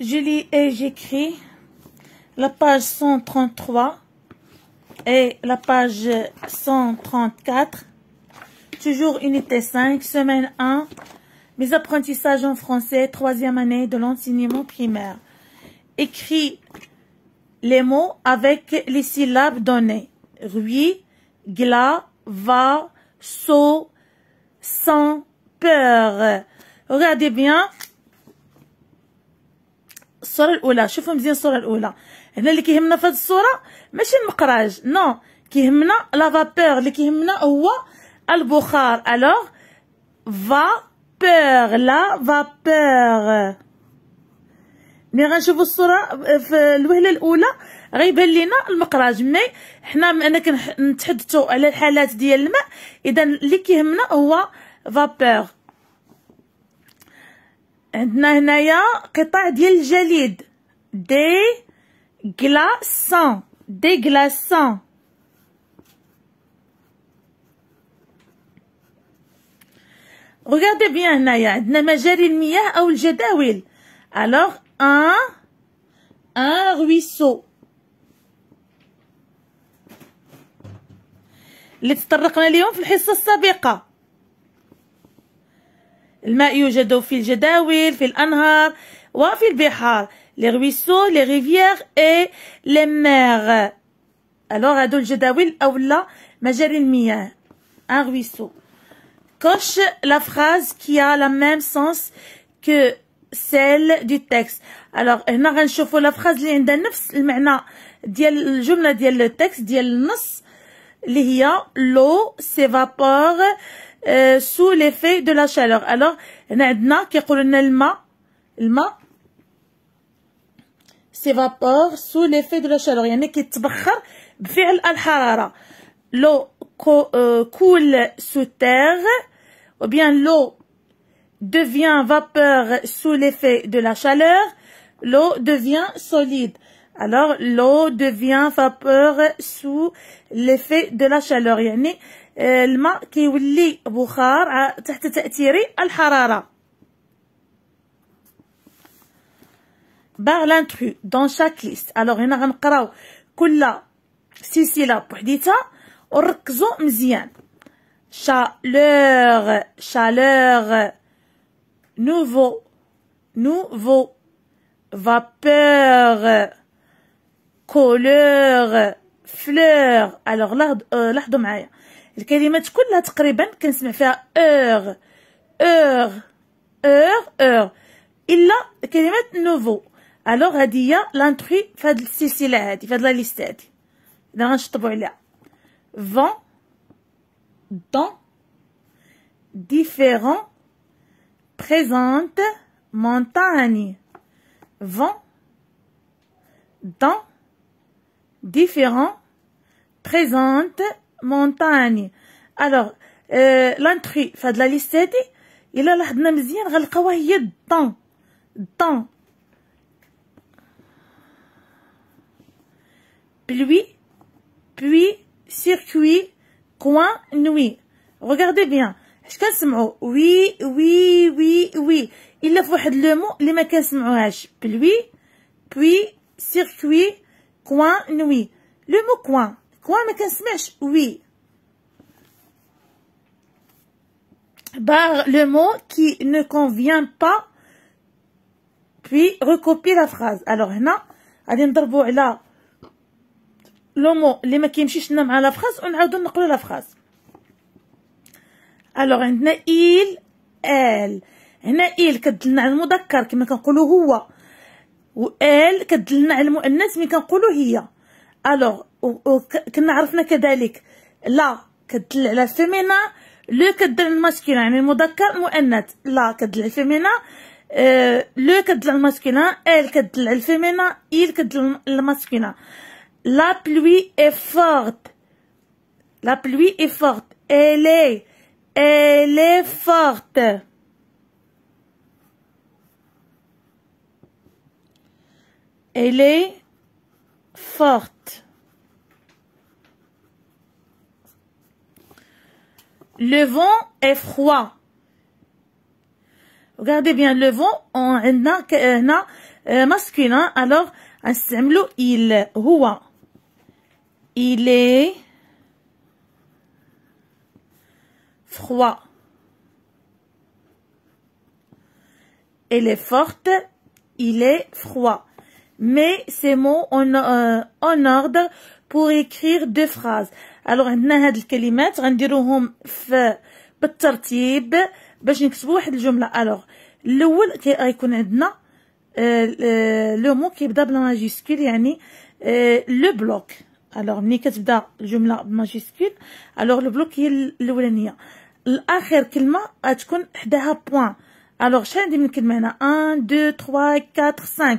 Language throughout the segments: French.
je lis et j'écris la page 133 et la page 134, toujours unité 5, semaine 1, mes apprentissages en français, troisième année de l'enseignement primaire. Écris les mots avec les syllabes données. Rui, gla, va, saut, sans, peur. Regardez bien, الصوره الاولى شوفوا مزيان الصوره الاولى هنا اللي كيهمنا في هذه الصوره ماشي المقراج نو كيهمنا لا فابور اللي كيهمنا هو البخار الوغ فابور لا فابور ملي غنشوفوا الصوره في الوهله الاولى غيبان لينا المقراج مي حنا انا كنتحدثوا على الحالات ديال الماء اذا اللي كيهمنا هو فابور عندنا هنايا قطع ديال الجليد دي غلاسون دي غلاسون Regardez بيان هنايا عندنا مجاري المياه او الجداول الوغ ان ان ruisseau اللي تطرقنا ليهم في الحصه السابقه الماء يوجد في الجداول في الأنهار وفي البحار لي غويسو لي ريفيير اي لي ميغ الوغ هادو الجداول أولا مجاري المياه ان غويسو كوش لا فراز كي a لا ميم سونس كو سيل دو texte. الوغ هنا غنشوفو لا فراز لي عندها نفس المعنى ديال الجملة ديال التكست ديال النص l'eau euh, s'évapore sous l'effet de la chaleur. Alors, n'a qui mât s'évapore sous l'effet de la chaleur. Il y en a qui L'eau euh, coule sous terre, ou bien l'eau devient vapeur sous l'effet de la chaleur, l'eau devient solide. Alors, l'eau devient vapeur sous l'effet de la chaleur. يعني الماء كيولي بخار تحت تأثير الحرارة. باغ l'intrus dans chaque liste. Alors, هنا غنقراو كل سلسلة بوحديتها ونركزوا مزيان. Chaleur, chaleur, nouveau, nouveau, vapeur, كولور فلور الوغ لاحظوا معايا الكلمات كلها تقريبا كنسمع فيها اور اور اور اور الا كلمات نوفو الوغ هادي هي لانتخي في السلسله هادي في la لا ليست هادي اذا غنشطبوا Vent. Dans. différent présente montagne vent dans différents Présente. montagne. Alors, euh, l'entrée, fait de la liste, il a la bien, dans y le temps. Pluie, puis, circuit, coin, nuit. Regardez bien. Je casse mot. oui, oui, oui, oui. Il a fait le mot, les mecs casse mon Pluie, puis, circuit, coin Le mot coin. Coin qu'un smash Oui. par le mot qui ne convient pas. Puis recopie la phrase. Alors, là, allez nous là. Le mot, les mecs qui dans la phrase, on a donné la phrase. Alors, il, elle. Il, il, il, il, il, il, il, il, وال كدلنا على المؤنث ملي كنقولوا هي الوغ كنا عرفنا كذلك لا كدل على فيمينا لو كدل على الماسكينا يعني المذكر مؤنث لا كدل على فيمينا آه، لو كدل على الماسكينا ال كدل على فيمينا ايل كدل على الماسكينا لا بلوي اي فورت لا بلوي اي فورت elle est elle Elle est forte. Le vent est froid. Regardez bien, le vent, on a euh, masculin, alors un il هو il est froid elle est forte il est froid mets ces mots en, euh, en ordre pour écrire deux phrases الوغ عندنا هاد الكلمات غنديروهم في بالترتيب باش نكتبوا واحد الجمله الوغ الاول غيكون عندنا لو مو كيبدا بلا ماجيسكول يعني لو بلوك الوغ ملي كتبدا الجمله بماجيسكول الوغ لو بلوك هي الاولانيه الاخر كلمه غتكون حداها بوان الوغ شحال عندي من كلمه هنا 1 2 3 4 5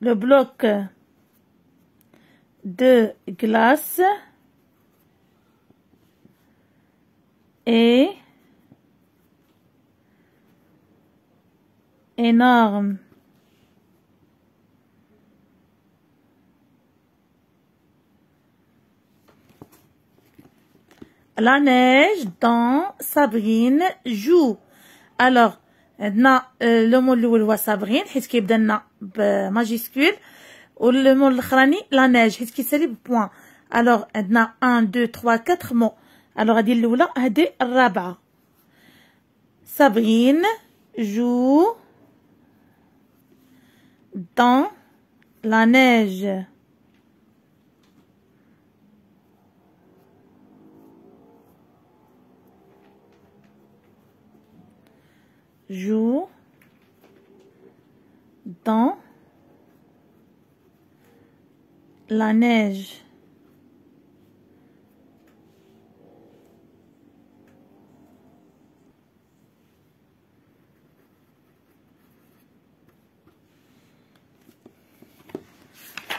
le bloc de glace est énorme. La neige dans Sabrine joue. Alors, euh, le mot Sabrine, Sabrine, صابرين de y neige majuscule ou le mot le la neige. quest ce qui sert point. Alors, elle a un, deux, trois, quatre mots. Alors, elle dit Loula, le mot rabat. Sabrine joue dans la neige. Joue dans la neige.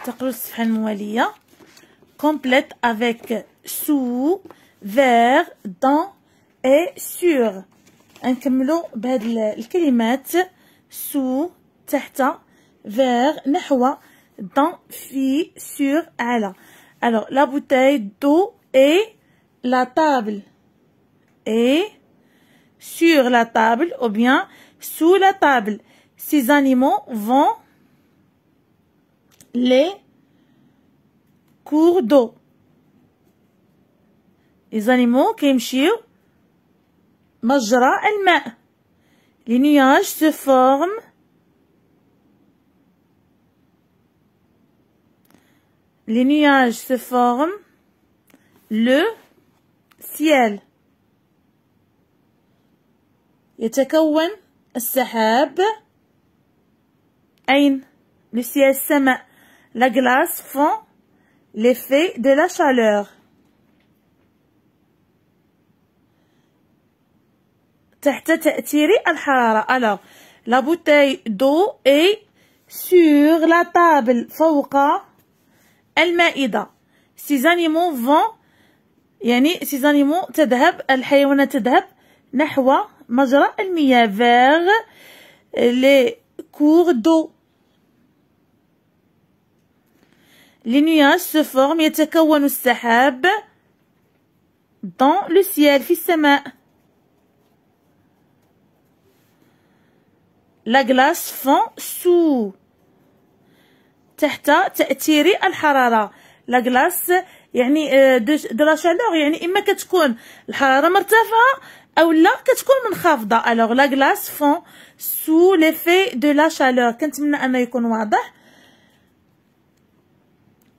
Ça correspond Complète avec sous, vers, dans et sur. Un camelot badle le calimat sous Certains vers نحو dans fi sur ala. alors la bouteille d'eau et la table et sur la table ou bien sous la table ces animaux vont les cours d'eau les animaux qui يمشيو مجرى les nuages se forment les nuages se forment, le ciel. le ciel السماء la glace font l'effet de la chaleur alors la bouteille d'eau est sur la table fauka. المائدة ces animaux vont يعني ces animaux تذهب الحيوانات تذهب نحو مجرى المياه vers les cours d'eau les nuages se forment يتكون السحاب dans le ciel في السماء la glace fond sous تحت تاثير الحراره لا غلاس يعني دو لا شالور يعني اما كتكون الحراره مرتفعه او لا كتكون منخفضه الوغ لا غلاس فون سو ليفي دو لا شالور كنتمنى انه يكون واضح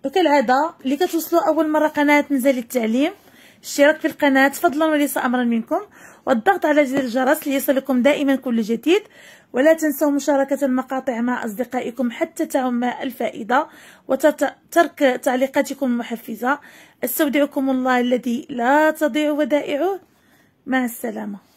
وكالعاده اللي كتوصلوا اول مره قناه نزال التعليم الاشتراك في القناة فضلا وليس أمرا منكم والضغط على زر الجرس ليصلكم دائما كل جديد ولا تنسوا مشاركة المقاطع مع أصدقائكم حتى تعم الفائدة وترك تعليقاتكم المحفزة استودعكم الله الذي لا تضيع ودائعه مع السلامة